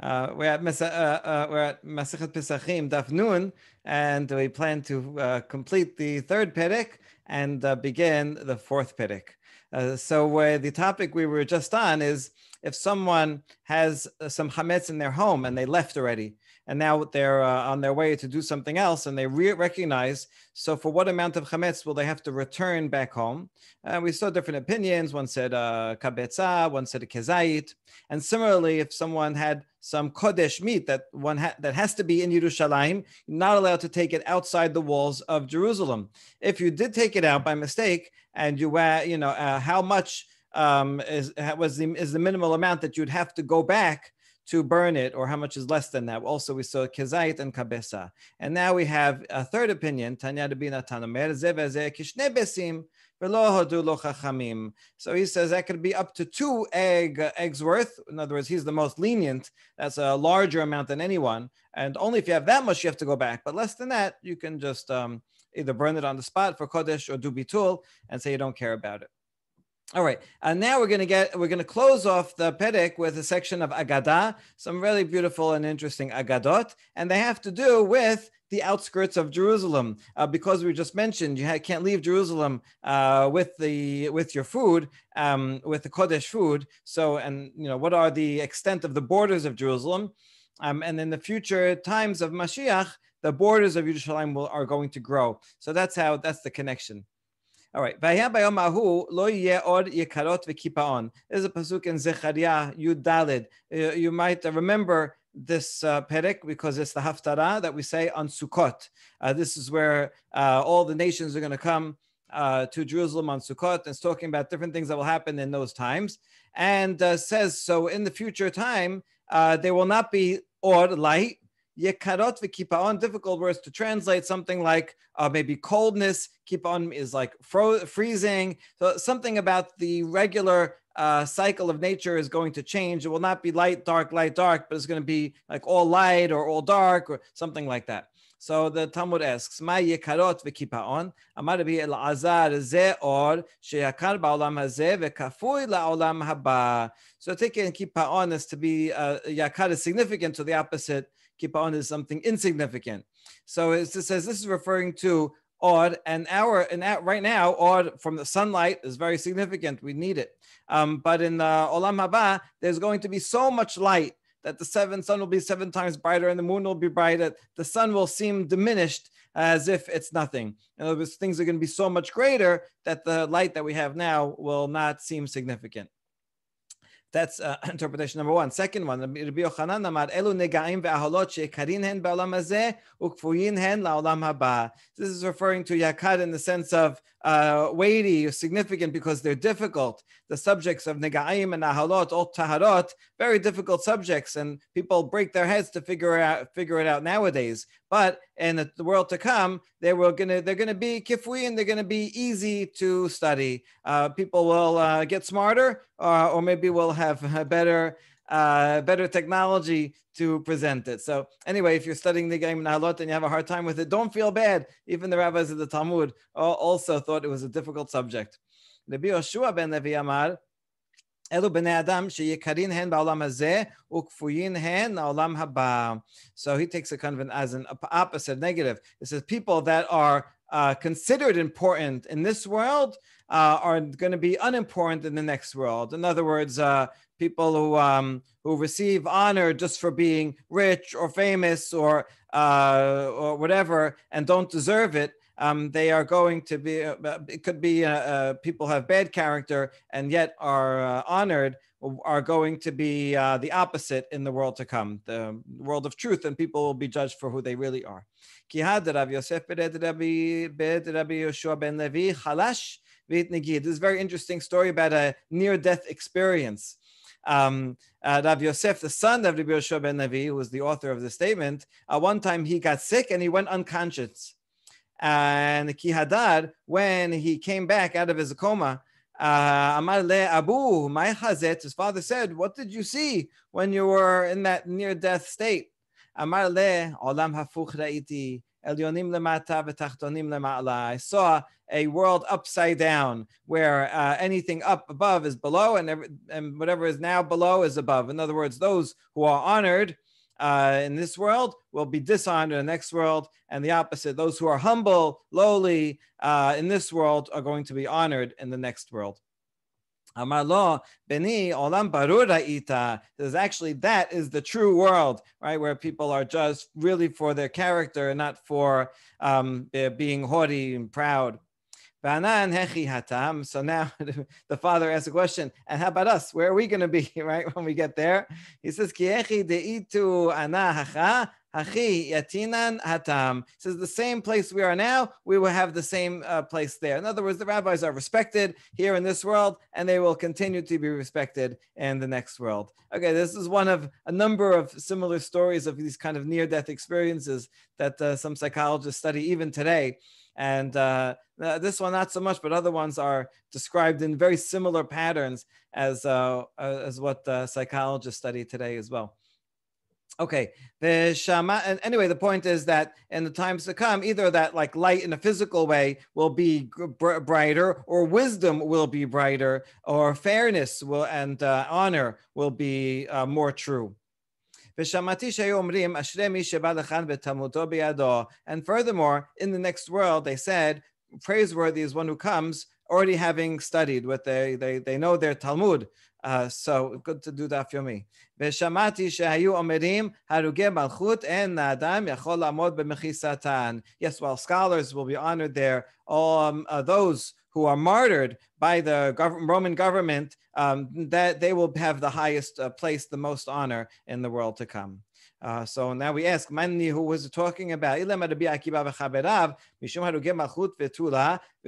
Uh, we're at Mes- uh, uh, we're at Masichet Pesachim Daf Nun, and we plan to uh, complete the third Perek and uh, begin the fourth Perek. Uh, so the topic we were just on is if someone has some chametz in their home and they left already, and now they're on their way to do something else, and they re- recognize. So for what amount of chametz will they have to return back home? we saw different opinions. One said kabetza, one said kezait, and similarly, if someone had some kodesh meat that one ha- that has to be in Yerushalayim, you're not allowed to take it outside the walls of Jerusalem. If you did take it out by mistake, and you were, you know uh, how much um, is was the is the minimal amount that you'd have to go back to burn it, or how much is less than that? Also, we saw kezait and kabesa, and now we have a third opinion, Tanya de Binatanamer zeveze kishne besim so he says that could be up to two egg eggs worth. In other words, he's the most lenient. That's a larger amount than anyone. And only if you have that much, you have to go back. But less than that, you can just um, either burn it on the spot for Kodesh or do Bitul and say you don't care about it. All right, and now we're going to get we're going to close off the pedic with a section of agada, some really beautiful and interesting agadot, and they have to do with the outskirts of Jerusalem, uh, because we just mentioned you ha- can't leave Jerusalem uh, with the with your food, um, with the kodesh food. So, and you know, what are the extent of the borders of Jerusalem? Um, and in the future times of Mashiach, the borders of Yerushalayim will, are going to grow. So that's how that's the connection. All right. This is lo yeh yekarot a pasuk in Zechariah Yud Dalid. Uh, you might remember this uh, perek because it's the haftarah that we say on Sukkot. Uh, this is where uh, all the nations are going to come uh, to Jerusalem on Sukkot. It's talking about different things that will happen in those times, and uh, says so in the future time uh, there will not be or light. Yekarot on difficult words to translate. Something like uh, maybe coldness. Keep on is like fro- freezing. So something about the regular uh, cycle of nature is going to change. It will not be light, dark, light, dark, but it's going to be like all light or all dark or something like that. So the Talmud asks, "Ma yekarot v'kipaon?" Amar Azar Ze Or sheyakar ba'olam hazeh v'kafui la'olam haba. So taking kipaon is to be uh, yakar is significant to the opposite. Kipaon is something insignificant. So it says this is referring to odd and our and at right now odd from the sunlight is very significant we need it um, but in the olam haba there's going to be so much light that the seven sun will be seven times brighter and the moon will be brighter the sun will seem diminished as if it's nothing and things are going to be so much greater that the light that we have now will not seem significant that's uh, interpretation number one. Second one, Rabbi Yochanan amar elu negaim ve'ahalot she'karin hen ba'olam hazeh u'kfuyin hen la'olam haba. This is referring to yakad in the sense of uh, weighty, significant because they're difficult. The subjects of negaim and ahalot, all taharot, very difficult subjects, and people break their heads to figure out figure it out nowadays. But in the world to come, they were gonna they're gonna be kifui and they're gonna be easy to study. Uh, people will uh, get smarter, uh, or maybe we'll have better uh, better technology to present it. So anyway, if you're studying the game in Halot and you have a hard time with it, don't feel bad. Even the rabbis of the Talmud also thought it was a difficult subject. Rabbi Yoshua ben Levi Amar, אלו בני אדם הן בעולם הזה הן לעולם הבא. So he takes a kind of an, as an opposite negative. It says people that are uh, considered important in this world uh, are going to be unimportant in the next world. In other words, uh, people who um, who receive honor just for being rich or famous or uh, or whatever and don't deserve it. Um, they are going to be. Uh, it could be uh, uh people have bad character and yet are uh, honored. Are going to be uh, the opposite in the world to come, the world of truth, and people will be judged for who they really are. This is a very interesting story about a near-death experience um, uh, Rav Yosef, the son of Rabbi Yoshua ben Navi, who was the author of the statement, uh, one time he got sick and he went unconscious. And Kihadad, when he came back out of his coma, uh, Amar le Abu, my hazet, his father said, What did you see when you were in that near death state? Amar le olam hafuch ra'iti, I saw a world upside down where uh, anything up above is below and, every, and whatever is now below is above. In other words, those who are honored uh, in this world will be dishonored in the next world, and the opposite. Those who are humble, lowly uh, in this world are going to be honored in the next world. Amalo Beni Olam Barura Ita. actually that is the true world, right? Where people are judged really for their character and not for um, being haughty and proud. So now the father asks a question, and how about us? Where are we going to be, right, when we get there? He says, Hachi Yatinan Hatam. Says the same place we are now, we will have the same uh, place there. In other words, the rabbis are respected here in this world, and they will continue to be respected in the next world. Okay, this is one of a number of similar stories of these kind of near-death experiences that uh, some psychologists study even today. And uh, uh this one, not so much, but other ones are described in very similar patterns as, uh, uh, as what psychologists study today as well. Okay. The shama. And anyway, the point is that in the times to come, either that like light in a physical way will be br- brighter, or wisdom will be brighter, or fairness will and uh, honor will be uh, more true. And furthermore, in the next world, they said, praiseworthy is one who comes already having studied what they, they, they know their Talmud uh, so good to do daf yomi. ושמעתי שהיו אומרים, הרוגי מלכות אין האדם יכול לעמוד במחיסתן. Yes, well, scholars will be honored there. All um, uh, those who are martyred by the gov- Roman government, um, that they will have the highest uh, place, the most honor in the world to come. Uh, so now we ask, Manni, who was talking about? Rabbi Akiva He's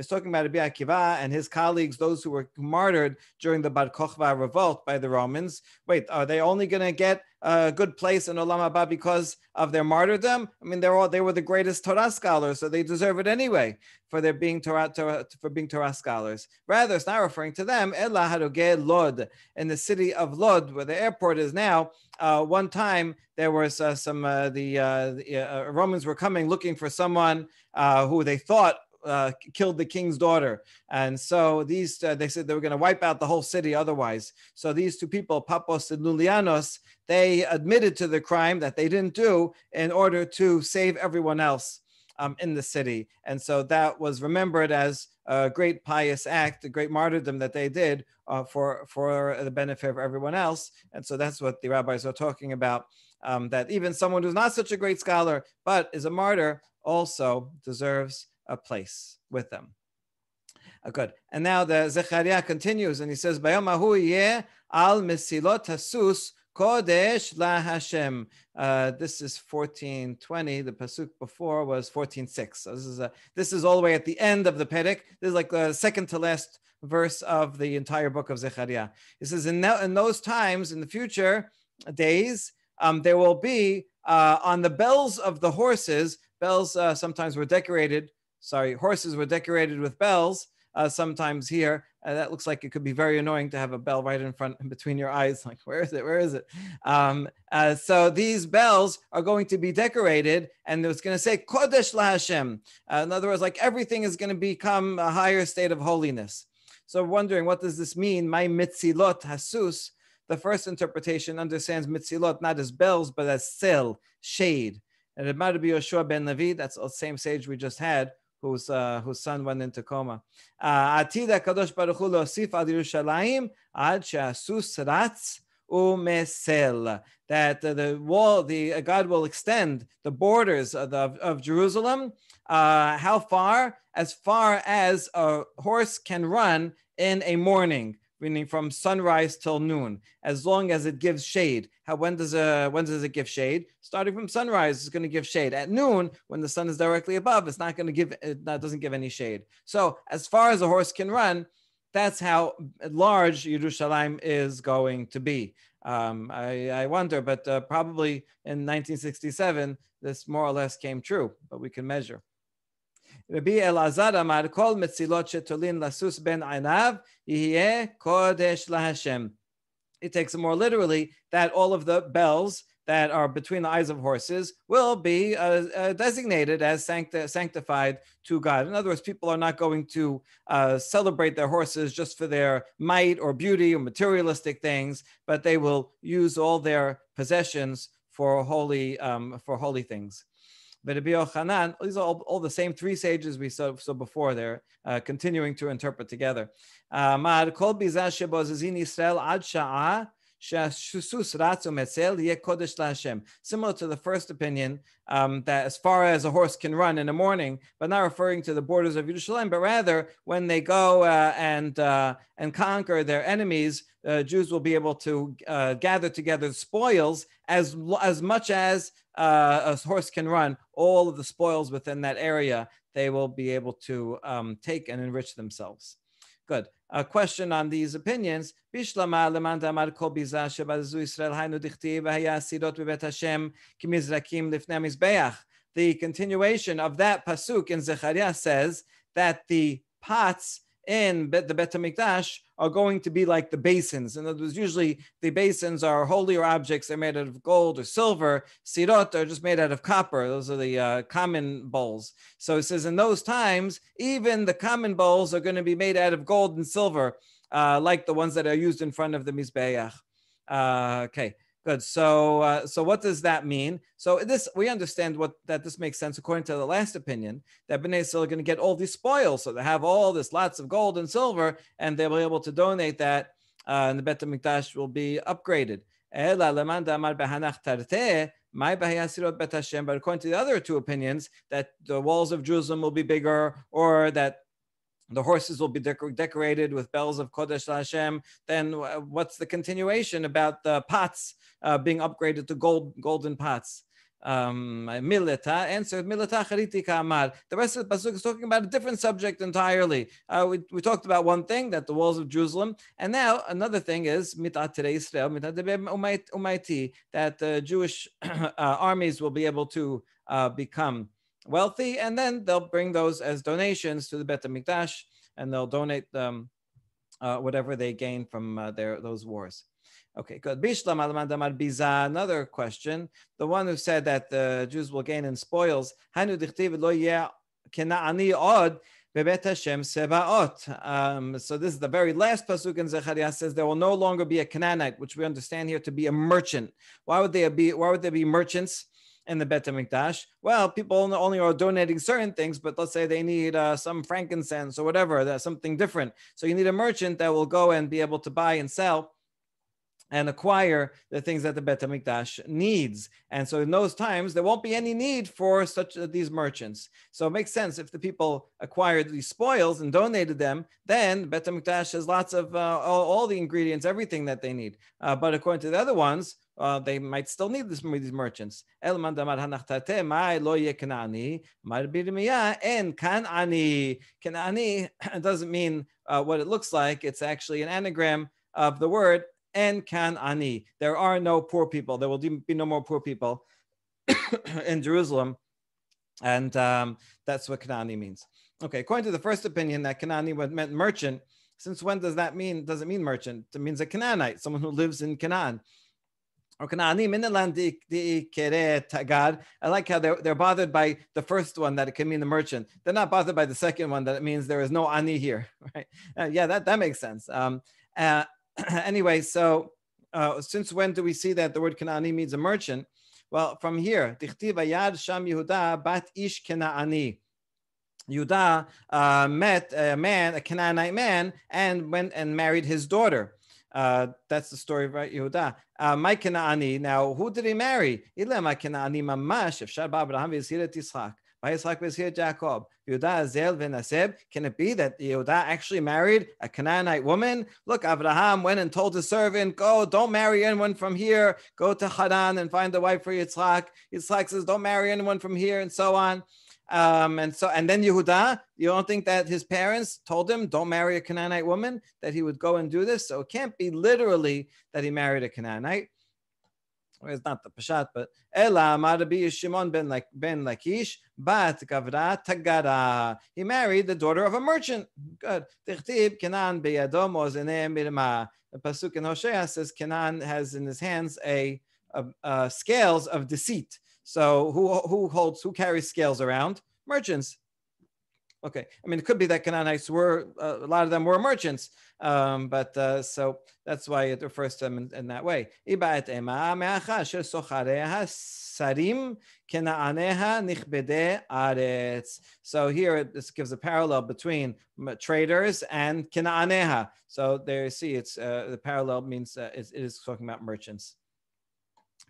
talking about Rabbi Akiva and his colleagues, those who were martyred during the Bar Kochva revolt by the Romans. Wait, are they only going to get a good place in Olam Haba because of their martyrdom. I mean, they're all they were the greatest Torah scholars, so they deserve it anyway for their being Torah, Torah for being Torah scholars. Rather, it's not referring to them. Ella Lod in the city of Lod, where the airport is now. Uh, one time there was uh, some uh, the, uh, the uh, Romans were coming looking for someone uh, who they thought uh, killed the king's daughter. And so these, uh, they said they were going to wipe out the whole city otherwise. So these two people, Papos and Lulianos, they admitted to the crime that they didn't do in order to save everyone else um, in the city. And so that was remembered as a great pious act, a great martyrdom that they did uh, for, for the benefit of everyone else. And so that's what the rabbis are talking about. Um, that even someone who's not such a great scholar but is a martyr also deserves a place with them. Uh, good. And now the Zechariah continues and he says, Bayomahu al misilot hasus kodesh la Hashem. Uh, this is 1420. The pasuk before was 14.6. So this is, a, this is all the way at the end of the Pedic. This is like the second to last verse of the entire book of Zechariah. It says, in, in those times, in the future days, um, there will be uh, on the bells of the horses, bells uh, sometimes were decorated sorry, horses were decorated with bells uh, sometimes here. Uh, that looks like it could be very annoying to have a bell right in front and between your eyes. Like, where is it? Where is it? Um, uh, so these bells are going to be decorated, and it's going to say Kodesh LaHashem. Uh, in other words, like everything is going to become a higher state of holiness. So wondering, what does this mean? My mitzilot hasus. The first interpretation understands mitzilot not as bells, but as sil, shade. And Rabbi Yoshua ben Levi, that's the same sage we just had, whose, uh, whose son went into coma. Uh, Atid HaKadosh Baruch Hu Losif Ad Yerushalayim Ad She'asus Ratz Umesel, that the wall, the uh, God will extend the borders of, the, of Jerusalem. Uh, how far? As far as a horse can run in a morning meaning from sunrise till noon, as long as it gives shade. How when does uh when does it give shade? Starting from sunrise is going to give shade. At noon, when the sun is directly above, it's not going to give it doesn't give any shade. So as far as a horse can run, that's how large Yerushalayim is going to be. Um, I, I, wonder, but uh, probably in 1967, this more or less came true, but we can measure. Rabbi Elazar Amar Kol Metzilot Shetolin Lasus Ben Kodesh LaHashem. It takes more literally that all of the bells that are between the eyes of horses will be uh, uh, designated as sancti- sanctified to God. In other words, people are not going to uh, celebrate their horses just for their might or beauty or materialistic things, but they will use all their possessions for holy um, for holy things but Rabbi Yochanan, these are all, all, the same three sages we saw, saw before. They're uh, continuing to interpret together. Uh, Mar kol bizah shebozazin Yisrael ad sha'a Similar to the first opinion, um, that as far as a horse can run in the morning, but not referring to the borders of Jerusalem, but rather when they go uh, and uh, and conquer their enemies, uh, Jews will be able to uh, gather together spoils as as much as uh, a horse can run. All of the spoils within that area, they will be able to um, take and enrich themselves. Good. A question on these opinions. Bishlama leman damar kol biza shebazu Yisrael haynu dichtiv v'haya asirot b'bet Hashem kimizrakim lifnei mizbeach. The continuation of that pasuk in Zechariah says that the pots in the Bet HaMikdash are going to be like the basins. In other words, usually the basins are holier objects. They're made out of gold or silver. Sirot are just made out of copper. Those are the uh, common bowls. So it says in those times, even the common bowls are going to be made out of gold and silver, uh, like the ones that are used in front of the Mizbeach. Uh, okay. Good. So, uh, so what does that mean? So this we understand what that this makes sense according to the last opinion that Bnei Israel are going to get all these spoils, so they have all this lots of gold and silver, and they'll be able to donate that, uh, and the Bet Hamikdash will be upgraded. According to the other two opinions, that the walls of Jerusalem will be bigger, or that the horses will be de- decorated with bells of Kodesh Hashem. Then uh, what's the continuation about the pots uh, being upgraded to gold, golden pots? Um, answered milita amar. The rest of the pasuk is talking about a different subject entirely. Uh, we, we talked about one thing that the walls of Jerusalem, and now another thing is Israel umaiti that the uh, Jewish uh, armies will be able to uh, become wealthy, and then they'll bring those as donations to the Bet HaMikdash, and they'll donate them uh, whatever they gain from uh, their those wars. Okay, good. Bishlam Alamandamar Biza, another question. The one who said that the Jews will gain in spoils, Hanu lo ani od Bebet Hashem um, So this is the very last pasuk in Zechariah says there will no longer be a Canaanite, which we understand here to be a merchant. Why would they be? Why would there be merchants? in the Bet HaMikdash, well, people only are donating certain things, but let's say they need uh, some frankincense or whatever, that's something different. So you need a merchant that will go and be able to buy and sell and acquire the things that the Bet HaMikdash needs. And so in those times, there won't be any need for such uh, these merchants. So it makes sense if the people acquired these spoils and donated them, then Bet HaMikdash has lots of uh, all, all, the ingredients, everything that they need. Uh, but according to the other ones, uh, they might still need this, these merchants. Elman damar hanachtate mai lo mar birmiya and kanani. Kanani doesn't mean uh, what it looks like. It's actually an anagram of the word and kanani. There are no poor people. There will be no more poor people in Jerusalem, and um, that's what kanani means. Okay, according to the first opinion, that kanani meant merchant. Since when does that mean? Does it mean merchant? It means a Canaanite, someone who lives in Canaan. Orkanani minalan tagar. I like how they're, they're bothered by the first one that it can mean the merchant. They're not bothered by the second one that it means there is no ani here, right? Uh, yeah, that, that makes sense. Um, uh, anyway, so uh, since when do we see that the word Kanani means a merchant? Well, from here, yad sham Yehuda bat ish Kanani. Yehuda uh, met a man, a Canaanite man, and went and married his daughter. Uh, that's the story of Yehuda. Uh, Mike Kanaani. Now, who did he marry? Ilema Kanaani mamash. If Shad Abraham is here at Yitzchak, by Yitzchak was here Jacob. Yehuda Azel v'Naseb. Can it be that Yehuda actually married a Canaanite woman? Look, Abraham went and told his servant, "Go, don't marry anyone from here. Go to Haran and find a wife for Yitzhak." Yitzhak says, "Don't marry anyone from here," and so on. Um, and so, and then Yehuda, you don't think that his parents told him, don't marry a Canaanite woman, that he would go and do this? So it can't be literally that he married a Canaanite. Well, it's not the Peshat, but Ela Marabi Shimon ben, like, ben Lakish, Bat Gavra Tagara. He married the daughter of a merchant. Good. Tichtib Kenan beyadom mirma. The Pasuk in Hosea says Kenan has in his hands a, a, a scales of deceit. So who who holds who carries scales around? Merchants. Okay, I mean it could be that Canaanites were uh, a lot of them were merchants, um, but uh, so that's why it refers to them in, in that way. So here it, this gives a parallel between traders and Kanaaneha. So there you see, it's uh, the parallel means uh, it is talking about merchants.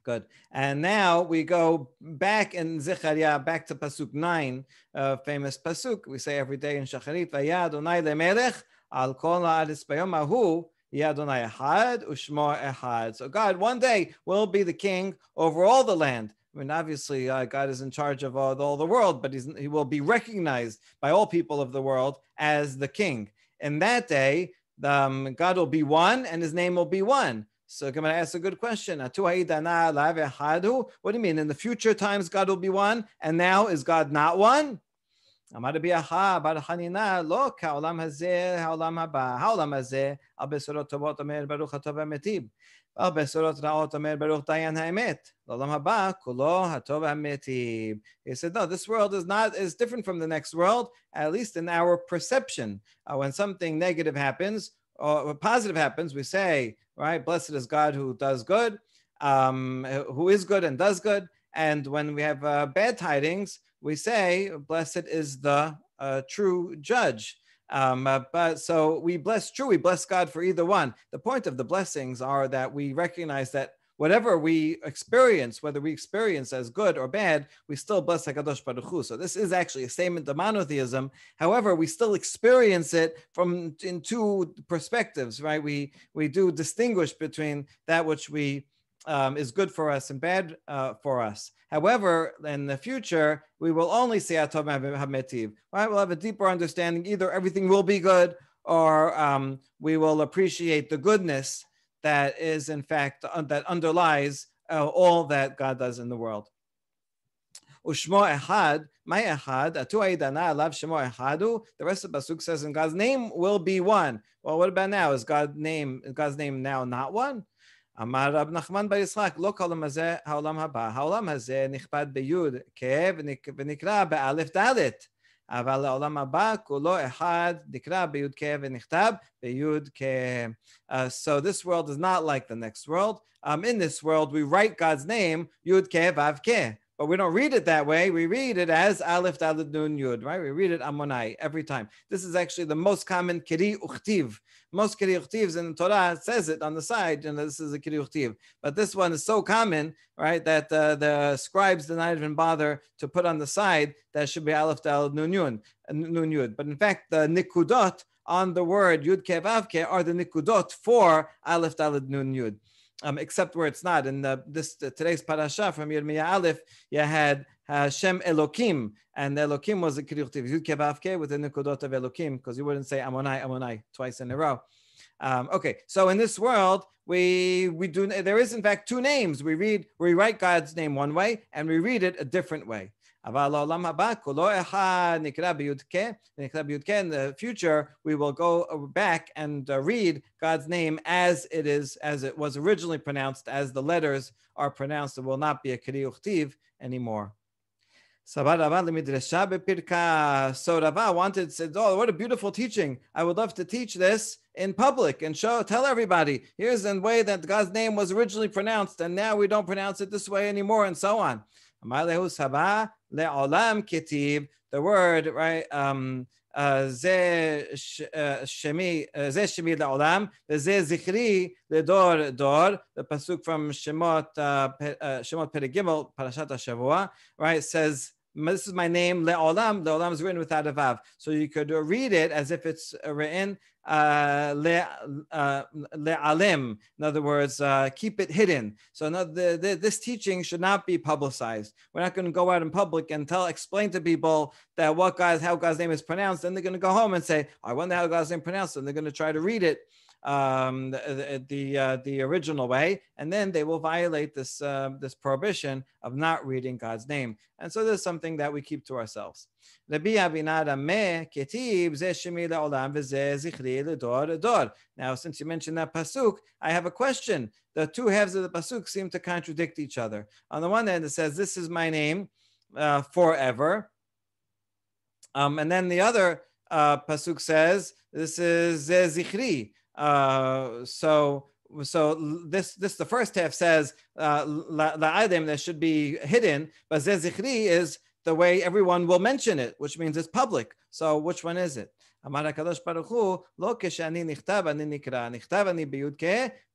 Good. And now we go back in Zechariah, back to Pasuk 9, uh, famous Pasuk. We say every day in Shacharit, Vaya Adonai lemelech al kol ha'adis bayom ahu Yadonai Ehad Ushmor Ehad. So God one day will be the king over all the land. I mean, obviously, uh, God is in charge of all, all the world, but he will be recognized by all people of the world as the king. And that day, um, God will be one and his name will be one. So Gemara ask a good question. What do you mean? In the future times, God will be one, and now is God not one? אמר רבי אחא בר חנינא, לא כעולם הזה, העולם הבא. העולם הזה, על בשורות טובות אומר ברוך הטוב המתים. ועל בשורות רעות אומר ברוך He said, no, this world is not, is different from the next world, at least in our perception. Uh, when something negative happens, or positive happens, we say, right? Blessed is God who does good, um, who is good and does good. And when we have uh, bad tidings, we say, Blessed is the uh, true judge. Um, uh, but so we bless, true, we bless God for either one. The point of the blessings are that we recognize that whatever we experience, whether we experience as good or bad, we still bless Hakadosh Baruch Hu. So this is actually a statement of monotheism. However, we still experience it from in two perspectives, right? We we do distinguish between that which we um, is good for us and bad uh, for us. However, in the future, we will only see Atov Hametiv. Right? We'll have a deeper understanding. Either everything will be good, or um, we will appreciate the goodness that is in fact uh, that underlies uh, all that God does in the world. Ushmo Ehad, my Ehad, Atu Aidana Alav shmo Ehadu. The rest of Basuk says, and God's name will be one. Well, what about now? Is God's name God's name now not one? Amar Rab Nachman בר יצחק, לא כל העולם הזה העולם הבא, העולם הזה נכבד ביוד, כאב ונקרא באלף אבל הבא כולו אחד נקרא כ' ונכתב כ'. Uh, so this world is not like the next world. Um, in this world we write God's name י"ד כ' ו"ו כ'. But we don't read it that way. We read it as Aleph Dalet Nun Yud, right? We read it Amonai every time. This is actually the most common Kiri Uchtiv. Most Kiri Uchtivs in the Torah says it on the side, and this is a Kiri Uchtiv. But this one is so common, right, that uh, the scribes did not even bother to put on the side that should be Aleph Dalet Nun Yud. Nun Yud. But in fact, the Nikudot on the word Yud Kevavke are the Nikudot for Aleph Dalet Nun Yud um, except where it's not. In the, this uh, today's parasha from Yirmiyah Aleph, you had Hashem Elokim, and Elokim was a Kiriyuchtiv, Yud Kevavke with the Nukudot of Elokim, because you wouldn't say Amonai, Amonai twice in a row. Um, okay, so in this world, we we do there is in fact two names. We read we write God's name one way and we read it a different way. in the future we will go back and uh, read God's name as it is, as it was originally pronounced, as the letters are pronounced. It will not be a kriyuktiv anymore. So Rava wanted, said, oh, what a beautiful teaching. I would love to teach this in public and show tell everybody here's the way that God's name was originally pronounced and now we don't pronounce it this way anymore and so on. The word right um uh, uh, shemi שמי, זה שמי לעולם, וזה זכרי לדור the pasuk from Shemot uh, שמות פרק ג', פרשת right, says this is my name, Le'olam. Le'olam is written without a vav. So you could read it as if it's uh, written uh, le'alim. Uh, in other words, uh, keep it hidden. So the, the, this teaching should not be publicized. We're not going to go out in public and tell, explain to people that what God's, how God's name is pronounced. Then they're going to go home and say, I wonder how God's name is pronounced. And they're going to try to read it um, the the, uh, the, original way, and then they will violate this uh, this prohibition of not reading God's name. And so there's something that we keep to ourselves. Now since you mentioned that pasuk, I have a question. The two halves of the pasuk seem to contradict each other. On the one hand, it says, "This is my name uh, forever," um, and then the other uh, pasuk says, "This is zichri." Uh, so so this this the first half says uh, la uh, that should be hidden, but zezichri is the way everyone will mention it, which means it's public. So which one is it? אמר הקדוש ברוך הוא, לא כשאני נכתב, אני נקרא. נכתב אני בי"ק,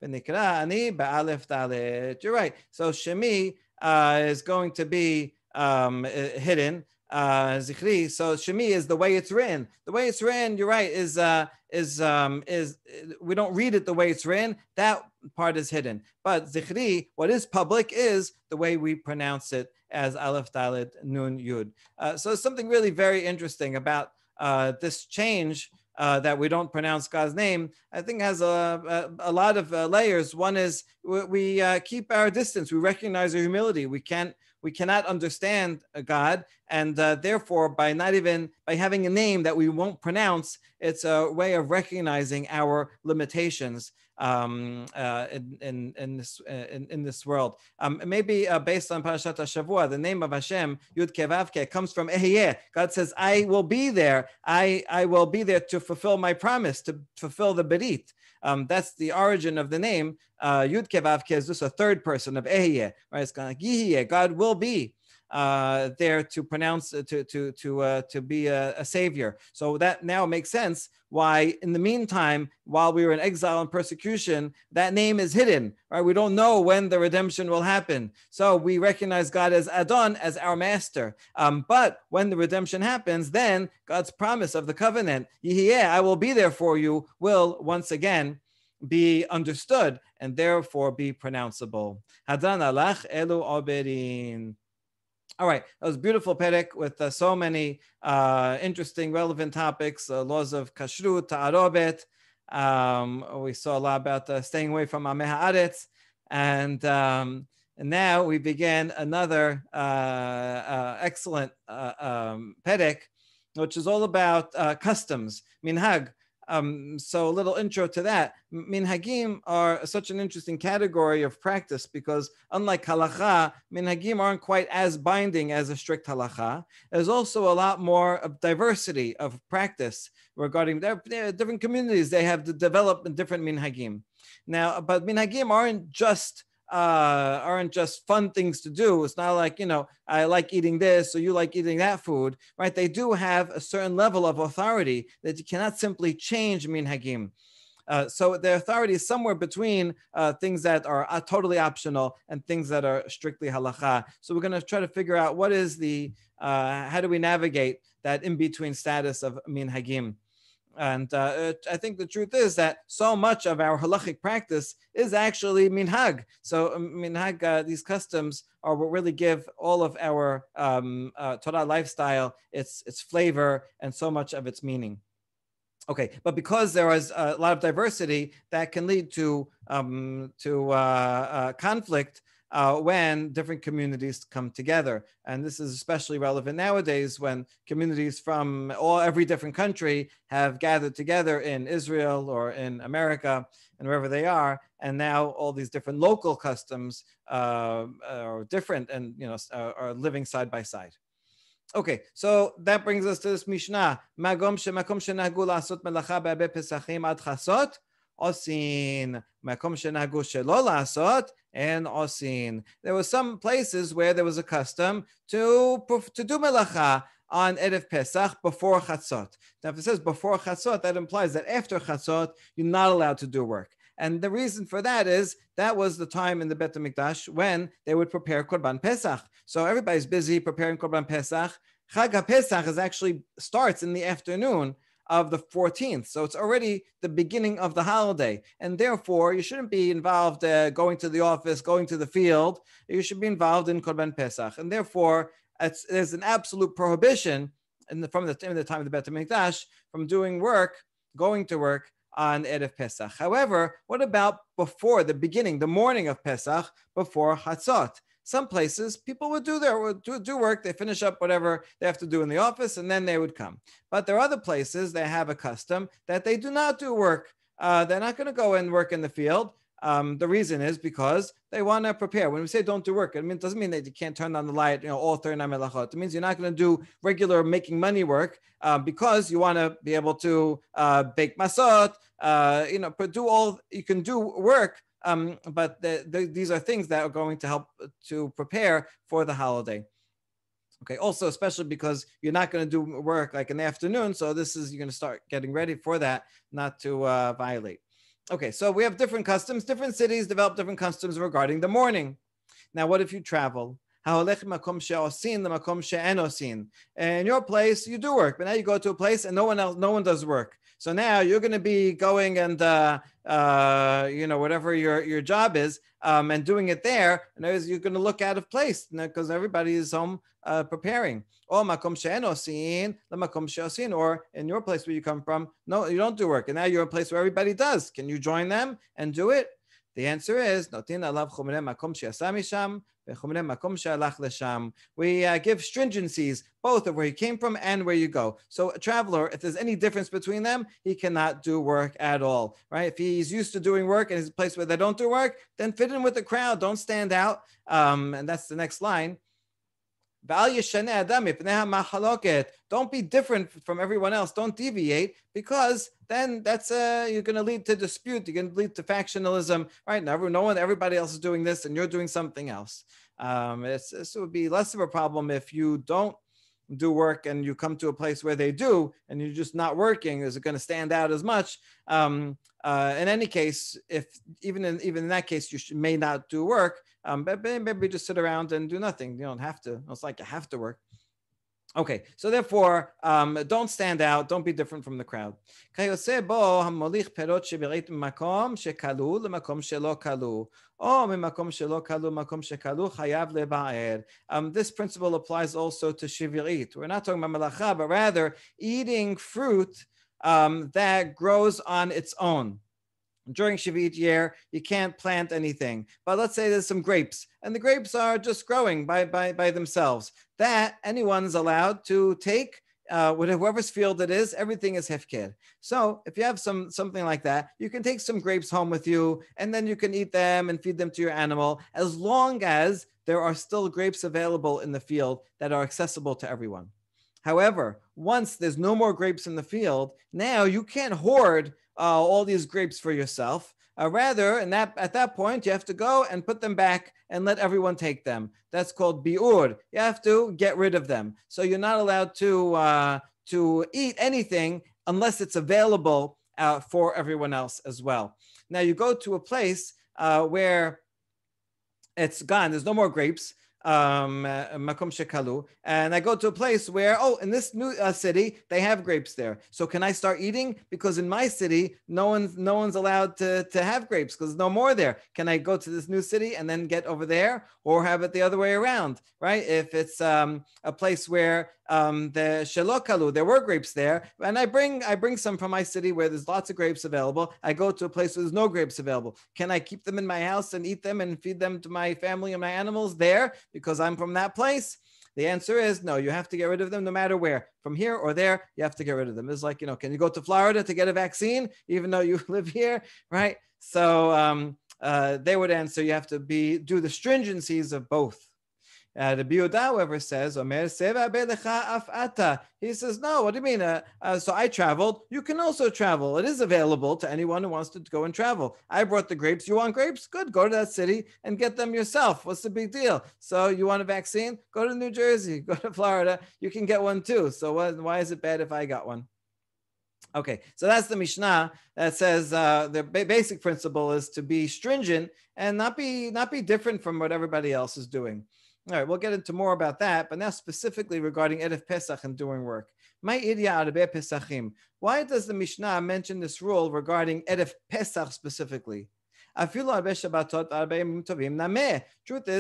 ונקרא אני באלף דלת. You're right. So Shemi uh, is going to be um, hidden, uh, So Shemi is the way it's written. The way it's written, you're right, is uh, is um, is we don't read it the way it's written. That part is hidden. But zichri, what is public, is the way we pronounce it as aleph dalet nun yud. Uh, so something really very interesting about uh, this change uh, that we don't pronounce God's name, I think has a, a, a lot of uh, layers. One is we, we uh, keep our distance, we recognize our humility. We can't we cannot understand uh, God, and uh, therefore, by not even by having a name that we won't pronounce, it's a way of recognizing our limitations um, uh, in, in, in, this uh, in, in this world. Um, maybe uh, based on Parashat Shavua, the name of Hashem Yud Kevavke comes from Ehiyeh. God says, "I will be there. I I will be there to fulfill my promise, to fulfill the berit." Um, that's the origin of the name. Uh, Yud Kevav is a third person of Ehye, right? It's kind of like God will be uh, there to pronounce uh, to to to uh, to be a, a, savior. So that now makes sense why, in the meantime, while we were in exile and persecution, that name is hidden. Right, we don't know when the redemption will happen. So we recognize God as Adon, as our Master. Um, but when the redemption happens, then God's promise of the covenant, yeah, I will be there for you, will once again be understood and therefore be pronounceable. Hadan alach elu oberin. All right, that was beautiful Perek with uh, so many uh, interesting, relevant topics, uh, laws of kashrut, ta'arobet. Um, we saw a lot about uh, staying away from ameha aretz, and, um, and now we begin another uh, uh, excellent uh, um, Perek, which is all about customs, minhag, um, so a little intro to that. Minhagim are such an interesting category of practice because unlike halacha, minhagim aren't quite as binding as a strict halacha. There's also a lot more of diversity of practice regarding their, their different communities. They have developed different minhagim. Now, but minhagim aren't just uh, aren't just fun things to do. It's not like, you know, I like eating this or you like eating that food, right? They do have a certain level of authority that you cannot simply change minhagim. Uh, so the authority is somewhere between uh, things that are uh, totally optional and things that are strictly halacha. So we're going to try to figure out what is the, uh, how do we navigate that in between status of minhagim. And uh, I think the truth is that so much of our halachic practice is actually minhag. So um, minhag, uh, these customs are what really give all of our um, uh, Torah lifestyle its its flavor and so much of its meaning. Okay, but because there is a lot of diversity, that can lead to um, to uh, uh, conflict uh, when different communities come together. And this is especially relevant nowadays when communities from all every different country have gathered together in Israel or in America and wherever they are. And now all these different local customs uh, are different and you know uh, are living side by side. Okay, so that brings us to this Mishnah. Magom melacha pesachim ad chasot and Osin. There were some places where there was a custom to, to do melacha on Erev Pesach before Chatzot. Now, if it says before Chatzot, that implies that after Chatzot, you're not allowed to do work. And the reason for that is that was the time in the Bet HaMikdash when they would prepare Korban Pesach. So everybody's busy preparing Korban Pesach. Chag HaPesach is actually starts in the afternoon of the 14th. So it's already the beginning of the holiday. And therefore, you shouldn't be involved uh, going to the office, going to the field. You should be involved in Korban Pesach. And therefore, there's an absolute prohibition the, from the, the, time of the Beit HaMikdash from doing work, going to work on Erev Pesach. However, what about before the beginning, the morning of Pesach, before Hatzot? some places people would do their would do, do work they finish up whatever they have to do in the office and then they would come but there are other places they have a custom that they do not do work uh, they're not going to go and work in the field um, the reason is because they want to prepare. When we say don't do work, mean, it doesn't mean that you can't turn on the light, you know, all 39 melachot. It means you're not going to do regular making money work uh, because you want to be able to uh, bake masot, uh, you know, but do all, you can do work um, but the, the, these are things that are going to help uh, to prepare for the holiday. Okay. Also, especially because you're not going to do work like in the afternoon, so this is you're going to start getting ready for that, not to uh, violate. Okay. So we have different customs. Different cities develop different customs regarding the morning. Now, what if you travel? In your place, you do work, but now you go to a place and no one else, no one does work. So now you're going to be going and uh, uh, you know whatever your your job is um, and doing it there, and you're going to look out of place because everybody is home uh, preparing. Or makom the makom she'osin, or in your place where you come from, no, you don't do work, and now you're in a place where everybody does. Can you join them and do it? The answer is notin alav makom she'asam we uh, give stringencies, both of where he came from and where you go. So a traveler, if there's any difference between them, he cannot do work at all, right? If he's used to doing work and is a place where they don't do work, then fit in with the crowd, don't stand out. Um, and that's the next line. Don't be different from everyone else. Don't deviate because then that's uh, you're going to lead to dispute. You're going to lead to factionalism, right? Now, no one, everybody else is doing this, and you're doing something else. Um, this would be less of a problem if you don't do work and you come to a place where they do and you're just not working is it going to stand out as much um, uh, in any case if even in even in that case you should, may not do work um, but maybe just sit around and do nothing you don't have to it's like you have to work Okay, so therefore, um, don't stand out, don't be different from the crowd. Oh, um, this principle applies also to shivirit. We're not talking about malacha, but rather eating fruit um, that grows on its own during Shavuot year, you can't plant anything. But let's say there's some grapes, and the grapes are just growing by, by, by themselves. That anyone's allowed to take. Uh, whoever's field it is, everything is hefker. So if you have some something like that, you can take some grapes home with you, and then you can eat them and feed them to your animal, as long as there are still grapes available in the field that are accessible to everyone. However, once there's no more grapes in the field, now you can't hoard uh, all these grapes for yourself. Uh, rather, and that at that point, you have to go and put them back and let everyone take them. That's called biur. You have to get rid of them. So you're not allowed to uh, to eat anything unless it's available uh, for everyone else as well. Now you go to a place uh, where it's gone. There's no more grapes um makom shekalu and i go to a place where oh in this new uh, city they have grapes there so can i start eating because in my city no one's no one's allowed to to have grapes because no more there can i go to this new city and then get over there or have it the other way around right if it's um a place where um, the shelokalu. There were grapes there, and I bring I bring some from my city where there's lots of grapes available. I go to a place where there's no grapes available. Can I keep them in my house and eat them and feed them to my family and my animals there because I'm from that place? The answer is no, you have to get rid of them no matter where. From here or there, you have to get rid of them. It's like, you know, can you go to Florida to get a vaccine even though you live here, right? So um, uh, they would answer you have to be do the stringencies of both. Uh, the Biuda, however, says, Omer seva af ata. He says, no, what do you mean? Uh, uh, so I traveled. You can also travel. It is available to anyone who wants to go and travel. I brought the grapes. You want grapes? Good. Go to that city and get them yourself. What's the big deal? So you want a vaccine? Go to New Jersey. Go to Florida. You can get one too. So why, why is it bad if I got one? Okay, so that's the Mishnah that says uh, the ba- basic principle is to be stringent and not be not be different from what everybody else is doing. All right, we'll get into more about that, but now specifically regarding Erev Pesach and doing work. My idea Pesachim. Why does the Mishnah mention this rule regarding Erev Pesach specifically? Truth is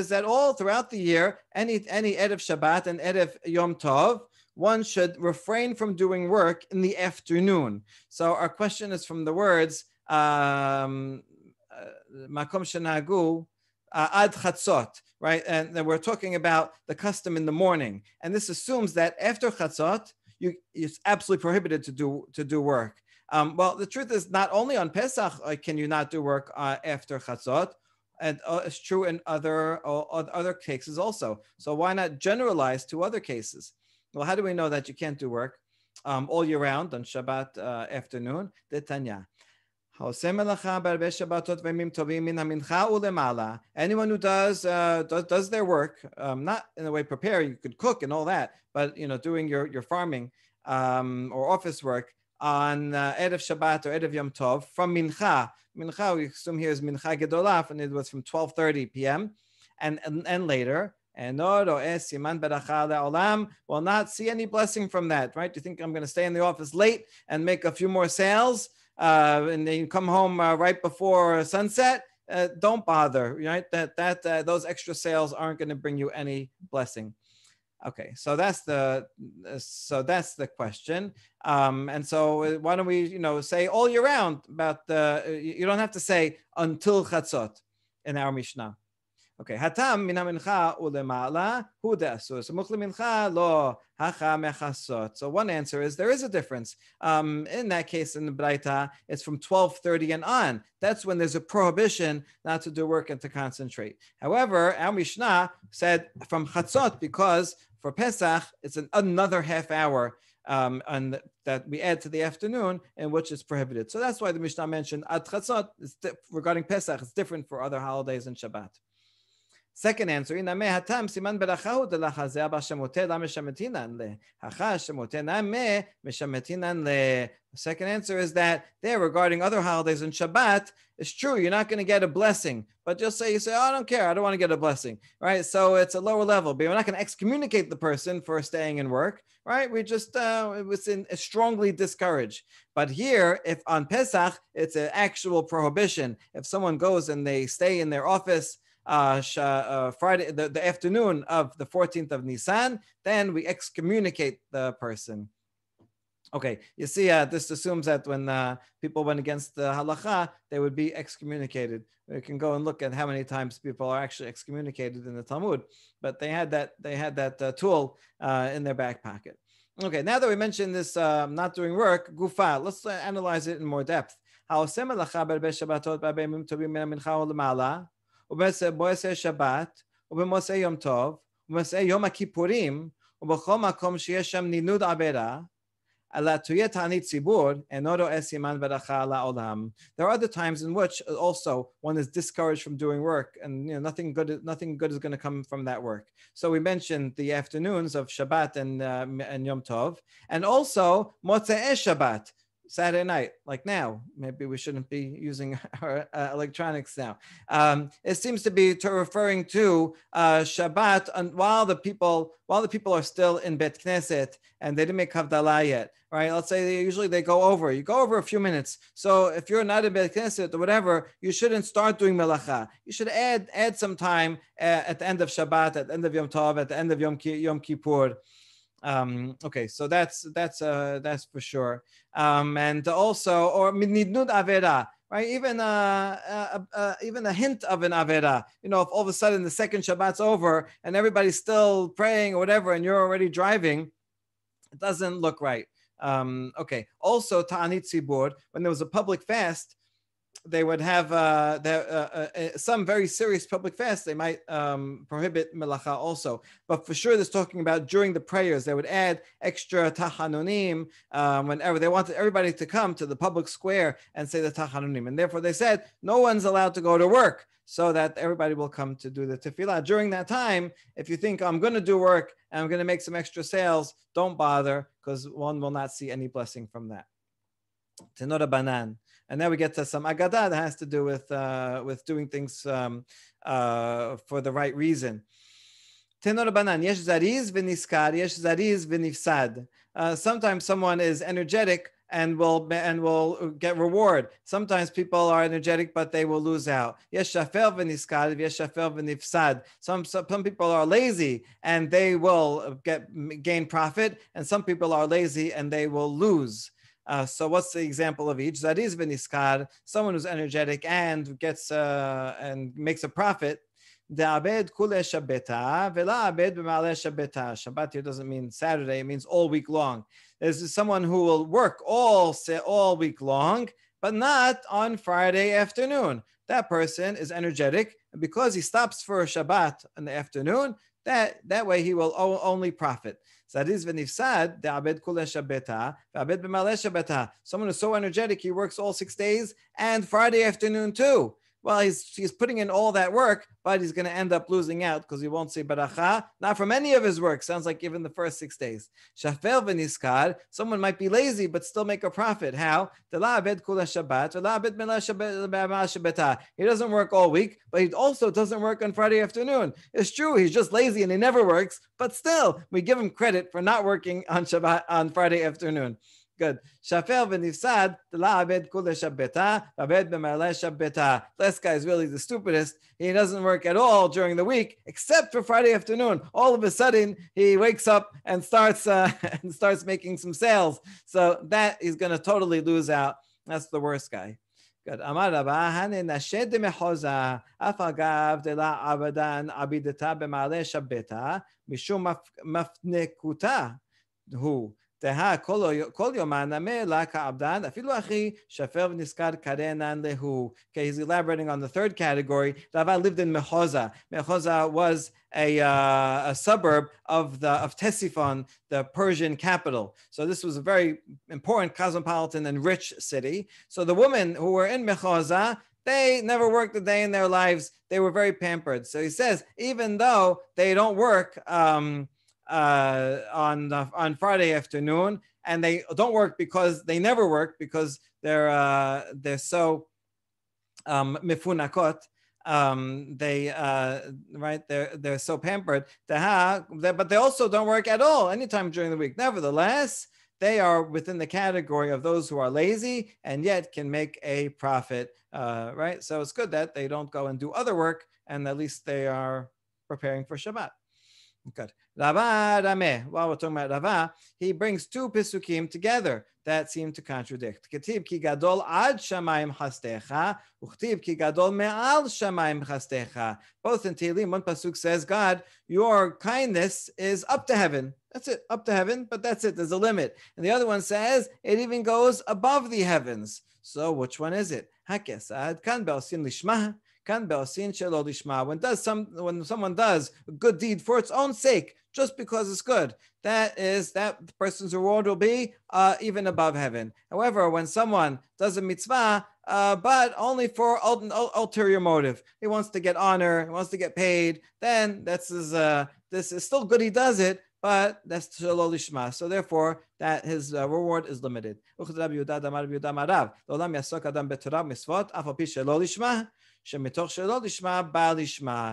that all throughout the year, any any Erev Shabbat and Erev Yom Tov, one should refrain from doing work in the afternoon. So our question is from the words um, uh, Makom um, Shenagu uh, ad chatzot, right? And then we're talking about the custom in the morning. And this assumes that after chatzot, you, it's absolutely prohibited to do, to do work. Um, well, the truth is, not only on Pesach uh, can you not do work uh, after chatzot, and uh, it's true in other uh, other cases also. So why not generalize to other cases? Well, how do we know that you can't do work um, all year round on Shabbat uh, afternoon? The Tanya. Anyone who does, uh, does, does their work, um, not in a way prepare, you could cook and all that, but you know, doing your, your farming um, or office work on uh, Erev Shabbat or Erev Yom Tov from Mincha. Mincha, we assume here is Mincha Gedolaf, and it was from 12.30 p.m. And, and, and later, and will not see any blessing from that, right? Do you think I'm going to stay in the office late and make a few more sales? uh, and then you come home uh, right before sunset, uh, don't bother, right? That that uh, those extra sales aren't going to bring you any blessing. Okay, so that's the so that's the question. Um, and so uh, why don't we you know say all year round about the uh, you don't have to say until chatzot in our Mishnah. Okay, אוקיי, הטעם מן המנחה ולמעלה So it's סמוך mincha lo hacha mechasot. So one answer is there is a difference. Um, in that case, in the Braita, it's from 12.30 and on. That's when there's a prohibition not to do work and to concentrate. However, our Mishnah said from chatzot because for Pesach, it's an, another half hour um, and that we add to the afternoon in which it's prohibited. So that's why the Mishnah mentioned at chatzot, regarding Pesach, it's different for other holidays and Shabbat. Second answer, Hatam Siman Berachahu Ze Shemote La Meshametinan Le. Hacha Shemote Meshametinan Le. second answer is that there regarding other holidays and Shabbat, it's true, you're not going to get a blessing, but you'll say, you say, oh, I don't care, I don't want to get a blessing, right? So it's a lower level, but we're not going to excommunicate the person for staying in work, right? We just, uh, it was in, strongly discouraged. But here, if on Pesach, it's an actual prohibition. If someone goes and they stay in their office, uh, uh, uh, Friday, the, the afternoon of the 14th of Nisan, then we excommunicate the person. Okay, you see, uh, this assumes that when uh, people went against the halacha, they would be excommunicated. We can go and look at how many times people are actually excommunicated in the Talmud, but they had that they had that uh, tool uh, in their back pocket. Okay, now that we mentioned this, um, not doing work, gufa. Let's uh, analyze it in more depth. ובמועסי שבת, ובמועסי יום טוב, ובמועסי יום הכיפורים, ובכל מקום שיש שם נינוד עבירה, אלא תהיה תענית ציבור, אינו רואה סימן ברכה לעולם. There are other times in which also one is discouraged from doing work and you know, nothing, good, nothing good is going to come from that work. So we mentioned the afternoons of Shabbat and, uh, and Yom Tov, and also Motzei Shabbat. Saturday night, like now. Maybe we shouldn't be using our uh, electronics now. Um, it seems to be to referring to uh, Shabbat and while the people while the people are still in Bet Knesset and they didn't make Kavdalah yet, right? Let's say they, usually they go over. You go over a few minutes. So if you're not in Bet Knesset or whatever, you shouldn't start doing Melacha. You should add add some time at, uh, at the end of Shabbat, at the end of Yom Tov, at the end of Yom, Ki- Yom Kippur um, okay so that's that's uh, that's for sure um, and also or nidnud avera right even a, uh, uh, uh, uh, even a hint of an avera you know if all of a sudden the second shabbat's over and everybody's still praying or whatever and you're already driving it doesn't look right um, okay also ta'anit sibur when there was a public fast they would have uh, the, uh, uh, uh some very serious public fasts. They might um, prohibit melacha also, but for sure, this talking about during the prayers. They would add extra tachanunim um, whenever they wanted everybody to come to the public square and say the tachanunim, and therefore they said no one's allowed to go to work so that everybody will come to do the tefillah. During that time, if you think I'm going to do work and I'm going to make some extra sales, don't bother because one will not see any blessing from that. Tenora banan. And now we get to some agada that has to do with uh, with doing things um, uh, for the right reason. Tenor banan, yesh yesh v'nifsad. Uh, sometimes someone is energetic and will and will get reward. Sometimes people are energetic, but they will lose out. Yes, shafel v'niskad, yes, shafel v'nifsad. Some some people are lazy and they will get gain profit, and some people are lazy and they will lose. Uh, so what's the example of each? That is beniskar, someone who's energetic and gets uh, and makes a profit. Da'abed kule shabbeta vela abed b'maleh shabbeta. Shabbat here doesn't mean Saturday; it means all week long. This is someone who will work all all week long, but not on Friday afternoon. That person is energetic, and because he stops for Shabbat in the afternoon, that that way he will only profit. So that is v'nifsad, the abed kule shabeta, abed b'maleh Someone is so energetic, he works all six days and Friday afternoon too well, he's he's putting in all that work, but he's going to end up losing out because he won't see beracha. Not from any of his work. Sounds like even the first six days. Shafel v'niskad. Someone might be lazy but still make a profit. How? He doesn't work all week, but he also doesn't work on Friday afternoon. It's true. He's just lazy and he never works. But still, we give him credit for not working on Shabbat on Friday afternoon. Good. Shafel v'nifsad l'abed kule shabbeta, abed b'marle shabbeta. This guy is really the stupidest. He doesn't work at all during the week, except for Friday afternoon. All of a sudden, he wakes up and starts uh, and starts making some sales. So that is going to totally lose out. That's the worst guy. Good. Amar Rabba, Hane Nashed Mehoza, Afagav de la Abadan Abidata Bemale shabeta Mishum Mafnekuta, who דהה כל יומן נמה כעבדן, אפילו אחי שפל ונשכר קרנן להוא. Okay, he's elaborating on the third category. Rava lived in Mehoza. Mehoza was a, uh, a suburb of, the, of Ctesiphon, the Persian capital. So this was a very important cosmopolitan and rich city. So the women who were in Mehoza, they never worked a day in their lives. They were very pampered. So he says, even though they don't work, um, uh, on uh, on Friday afternoon, and they don't work because they never work because they're uh, they're so um, mifunakot. Um, they uh, right they're they're so pampered. But they also don't work at all anytime during the week. Nevertheless, they are within the category of those who are lazy and yet can make a profit. Uh, right, so it's good that they don't go and do other work, and at least they are preparing for Shabbat. Good. Rava Rameh, while we're talking about Rava, he brings two pisukim together that seem to contradict. Ketib ki gadol ad shamayim hastecha, uchtib ki gadol me'al shamayim hastecha. Both in Tehillim, one pasuk says, God, your kindness is up to heaven. That's it, up to heaven, but that's it, there's a limit. And the other one says, it even goes above the heavens. So which one is it? Hakesad kan belsin lishma can When does some when someone does a good deed for its own sake, just because it's good, that is that person's reward will be uh, even above heaven. However, when someone does a mitzvah uh, but only for ul- ul- ulterior motive. He wants to get honor, he wants to get paid. Then this is uh, this is still good. He does it, but that's shalol lishma. So therefore, that his uh, reward is limited. And this uh,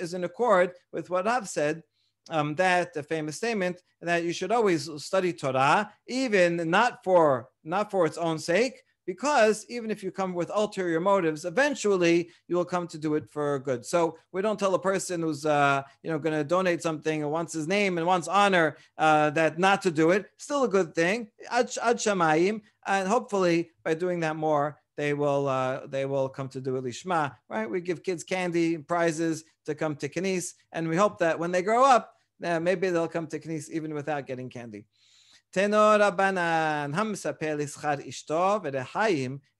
is in accord with what Rav said, um, that a famous statement that you should always study Torah, even not for not for its own sake, because even if you come with ulterior motives, eventually you will come to do it for good. So we don't tell a person who's uh, you know going to donate something and wants his name and wants honor uh, that not to do it. Still a good thing, ad shamayim, and hopefully by doing that more, they will uh, they will come to do lishma, right? We give kids candy prizes to come to knis, and we hope that when they grow up, uh, maybe they'll come to knis even without getting candy. Tenor Rabbanan Hamsaper Lischar Ishto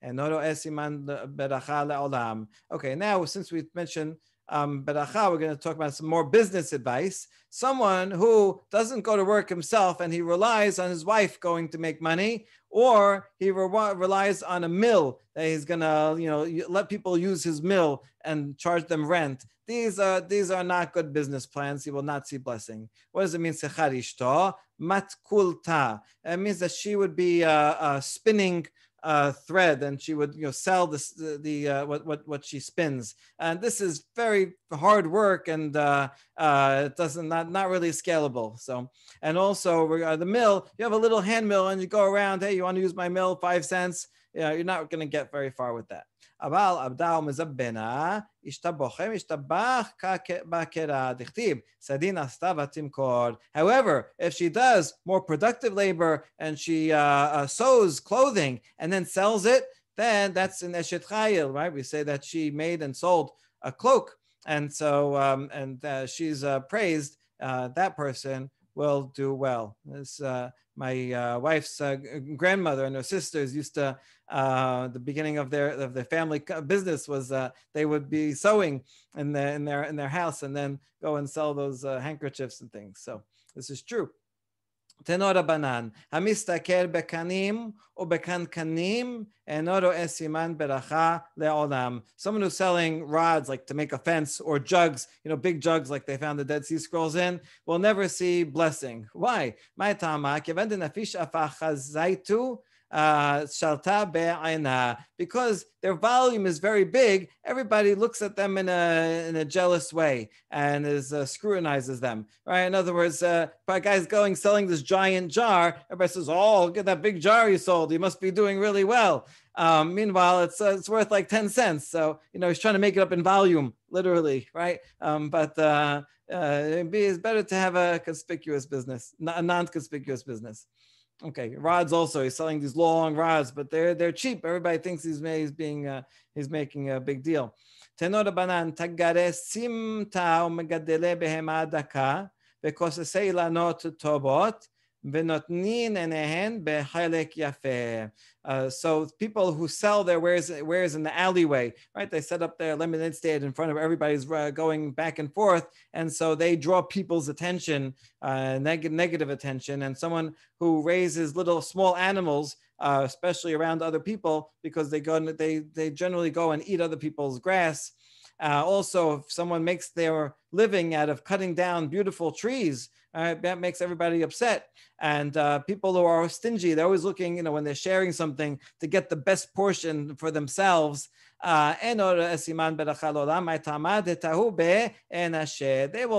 and Enoro Esiman Beracha Olam. Okay, now since we've mentioned um, Beracha, we're going to talk about some more business advice. Someone who doesn't go to work himself and he relies on his wife going to make money, or he re- relies on a mill that he's going to, you know, let people use his mill and charge them rent. These are these are not good business plans. He will not see blessing. What does it mean? Secharishto matkulta. It means that she would be uh, uh, spinning uh, thread and she would you know sell this the, the uh, what what what she spins and this is very hard work and uh, uh, it doesn't not not really scalable so and also uh, the mill you have a little hand mill and you go around hey you want to use my mill five cents yeah you're not going to get very far with that אבל עבדה ומזבנה, השתבח דכתיב, סדין עשתה ותמכור. However, if she does more productive labor and she uh, uh, sews clothing and then sells it, then that's an eshet chayil, right? We say that she made and sold a cloak, and so um, and uh, she's uh, praised. Uh, that person will do well. This uh, my uh, wife's uh, grandmother and her sisters used to uh, the beginning of their of their family business was uh, they would be sewing in their in their in their house and then go and sell those uh, handkerchiefs and things. So this is true. Tenor Banan, Hamistaker Bekanim or Bekankanim, and Oro Esiman Beracha Leolam. Someone who's selling rods like to make a fence or jugs, you know, big jugs like they found the Dead Sea Scrolls in, will never see blessing. Why? My Tama, Kevendin Afish Afachazaitu. Uh, shalta because their volume is very big, everybody looks at them in a, in a jealous way and is uh, scrutinizes them, right? In other words, uh, a guy's going selling this giant jar, everybody says, oh, look at that big jar you sold. You must be doing really well. Um, meanwhile, it's, uh, it's worth like 10 cents. So, you know, he's trying to make it up in volume, literally, right? Um, but uh, uh, it's better to have a conspicuous business, a non conspicuous business. Okay, rods also. He's selling these long rods, but they're they're cheap. Everybody thinks he's he's being uh, he's making a big deal. Tenor banan tagaresim tau megadele behem adaka vekoseseila not tobot uh, so people who sell their wares, wares in the alleyway, right? They set up their lemonade stand in front of everybody's uh, going back and forth, and so they draw people's attention, uh, neg negative attention. And someone who raises little small animals, uh, especially around other people, because they go they they generally go and eat other people's grass. Uh, also, if someone makes their living out of cutting down beautiful trees, uh, that makes everybody upset. And uh, people who are stingy, they're always looking, you know, when they're sharing something to get the best portion for themselves. Uh, they will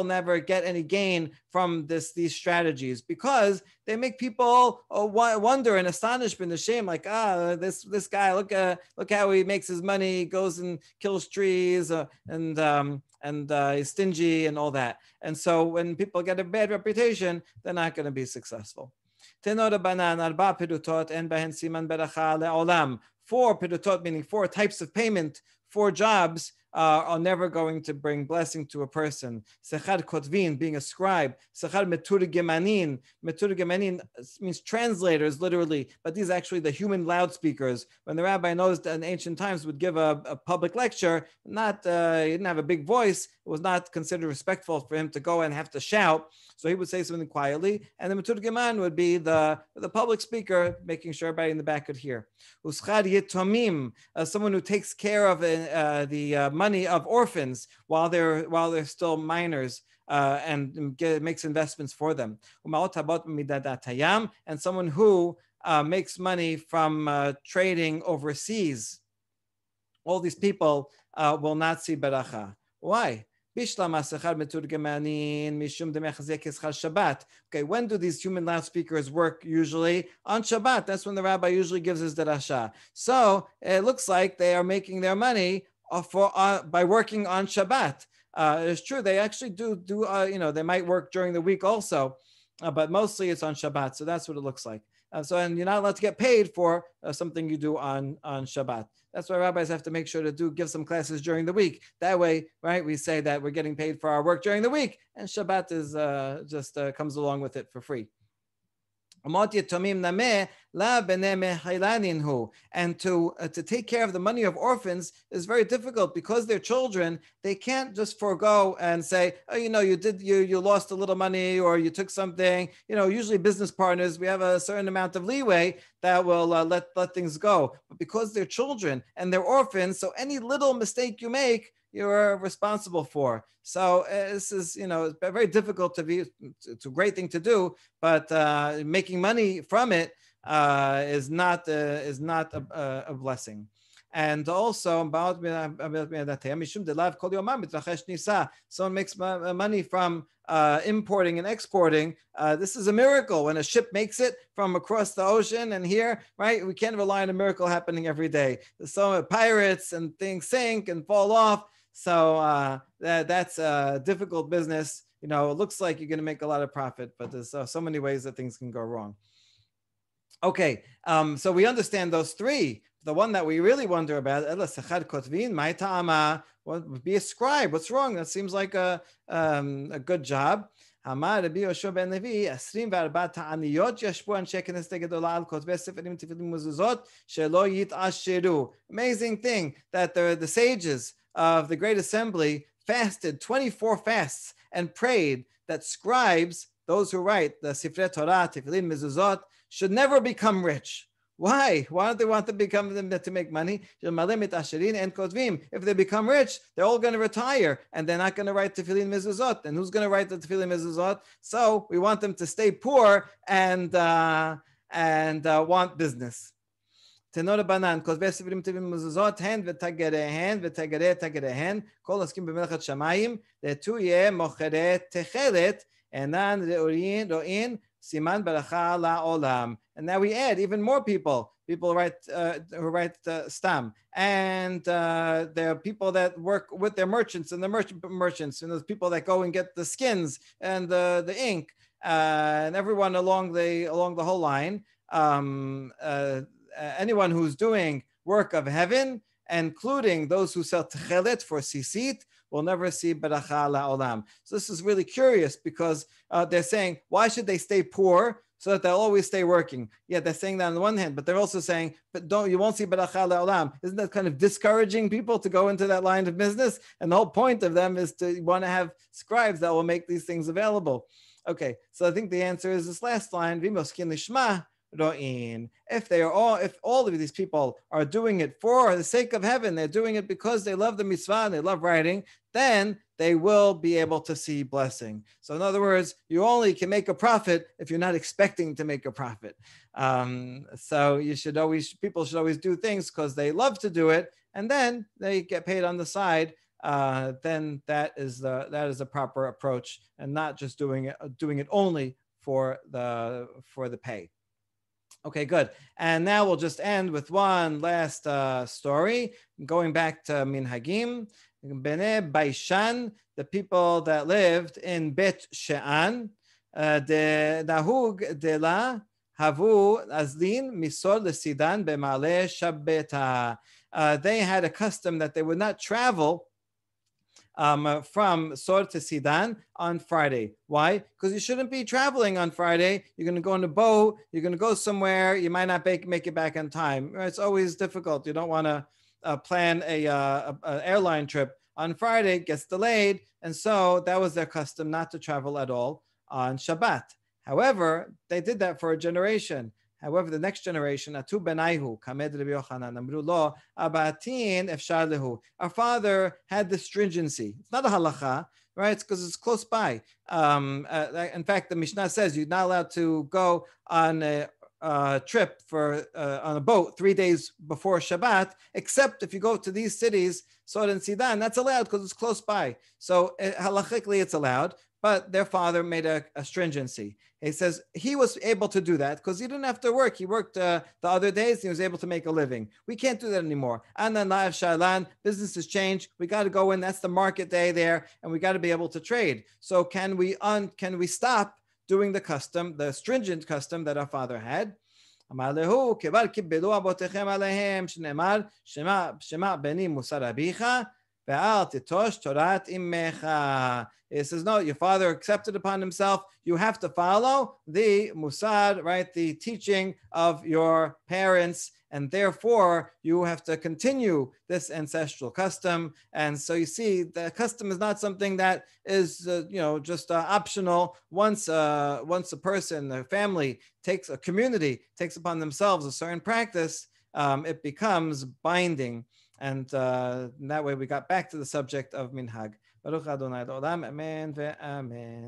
never get any gain from this these strategies because they make people uh, wonder and astonishment and shame. Like ah, this this guy look uh, look how he makes his money. He goes and kills trees uh, and um, and uh, he's stingy and all that. And so when people get a bad reputation, they're not going to be successful. siman four pidutot, meaning four types of payment, four jobs, uh, are never going to bring blessing to a person. Sechad kotvin, being a scribe. Sechad Metur Meturgemanin means translators, literally, but these are actually the human loudspeakers. When the rabbi knows that in ancient times would give a, a public lecture, not uh, he didn't have a big voice. It was not considered respectful for him to go and have to shout. So he would say something quietly, and the geman would be the, the public speaker, making sure everybody in the back could hear. Uschad Yitomim, uh, someone who takes care of uh, uh, the uh, money of orphans while they're, while they're still minors. Uh, and get, makes investments for them. And someone who uh, makes money from uh, trading overseas. All these people uh, will not see beracha. Why? Bishlam Asachar Meturgemanin Mishum Shabbat. Okay, when do these human loudspeakers work usually? On Shabbat. That's when the rabbi usually gives his derasha. So it looks like they are making their money uh, for, uh, by working on Shabbat. Uh, it's true, they actually do, do uh, you know, they might work during the week also, uh, but mostly it's on Shabbat. So that's what it looks like. Uh, so, and you're not allowed to get paid for something you do on, on Shabbat. That's why rabbis have to make sure to do give some classes during the week. That way, right? We say that we're getting paid for our work during the week, and Shabbat is uh, just uh, comes along with it for free. And to, uh, to take care of the money of orphans is very difficult because they're children. They can't just forego and say, oh, you know, you did, you, you lost a little money or you took something. You know, usually business partners, we have a certain amount of leeway that will uh, let, let things go. But because they're children and they're orphans, so any little mistake you make, you're responsible for. So uh, this is, you know, very difficult to be. It's a great thing to do, but uh, making money from it uh, is not uh, is not a, a, blessing. And also, someone makes uh, money from uh, importing and exporting. this is a miracle when a ship makes it from across the ocean and here, right? We can't rely on a miracle happening every day. So pirates and things sink and fall off so uh, that, that's a difficult business. You know, it looks like you're going to make a lot of profit, but there's uh, so many ways that things can go wrong. Okay, um, so we understand those three. The one that we really wonder about, kotvin, be a scribe. What's wrong? That seems like a, um, a good job. Amazing thing that the, the sages of the Great Assembly fasted 24 fasts and prayed that scribes, those who write the Sifre Torah, Tefillin, Mezuzot, should never become rich. Why? Why don't they want to become them to make money? If they become rich, they're all going to retire and they're not going to write tefillin mezuzot. And who's going to write the tefillin mezuzot? So we want them to stay poor and uh, and uh, want business. Tenor banan, because Besivrim Tivim Muzuzot, hand v'tagere hand, v'tagere tagere hand, kol askim The shamayim, letuye mochere techelet, enan re'orin ro'in, siman baracha la'olam. And now we add even more people. People write uh, who write uh, stam, and uh, there are people that work with their merchants and the merchant merchants, and the people that go and get the skins and the the ink, uh, and everyone along the along the whole line. Um, uh, uh, anyone who's doing work of heaven, including those who sell tchelet for sisit, will never see beracha la'olam. So this is really curious because uh, they're saying, why should they stay poor? So that they'll always stay working. Yeah, they're saying that on the one hand, but they're also saying, but don't you won't see beracha la'olam? Isn't that kind of discouraging people to go into that line of business? And the whole point of them is to want to have scribes that will make these things available. Okay, so I think the answer is this last line, vimoskin lishma, ro'in. If they are all, if all of these people are doing it for the sake of heaven, they're doing it because they love the mitzvah and they love writing, then they will be able to see blessing. So, in other words, you only can make a profit if you're not expecting to make a profit. Um, so, you should always, people should always do things because they love to do it, and then they get paid on the side. Uh, then that is the that is the proper approach, and not just doing it doing it only for the for the pay. Okay, good. And now we'll just end with one last uh, story, going back to Minhagim. Bene Baishan, the people that lived in Bet She'an, the uh, Nahug de la Havu Azlin Sidan Lesidan Bemale Shabbeta. Uh, they had a custom that they would not travel um, uh, from Sor to Sidan on Friday. Why? Because you shouldn't be traveling on Friday. You're going to go on a boat. You're going to go somewhere. You might not make, make it back on time. It's always difficult. You don't want to uh, plan a, uh, a, a, airline trip on Friday. It gets delayed, and so that was their custom not to travel at all on Shabbat. However, they did that for a generation. However, the next generation, Atu Benaihu, Kamed Rabbi Yochanan, Amru Lo, Abatin Efshar Our father had the stringency. It's not a halacha, right? It's because it's close by. Um, uh, in fact, the Mishnah says you're not allowed to go on a trip for uh, on a boat three days before Shabbat, except if you go to these cities, Sod and Sidan, that's allowed because it's close by. So uh, halachically, it's allowed. But their father made a, a stringency. He says he was able to do that because he didn't have to work. He worked uh, the other days. He was able to make a living. We can't do that anymore. And then Laev Shailan, businesses change. We got to go in. That's the market day there, and we got to be able to trade. So can we un- can we stop doing the custom, the stringent custom that our father had? It says, no, your father accepted upon himself. You have to follow the musad, right? The teaching of your parents. And therefore, you have to continue this ancestral custom. And so you see, the custom is not something that is, uh, you know, just uh, optional. Once, uh, once a person, a family takes a community, takes upon themselves a certain practice, um, it becomes binding. And uh, that way we got back to the subject of minhag. Baruch Adonai Olam, Amen ve'Amen.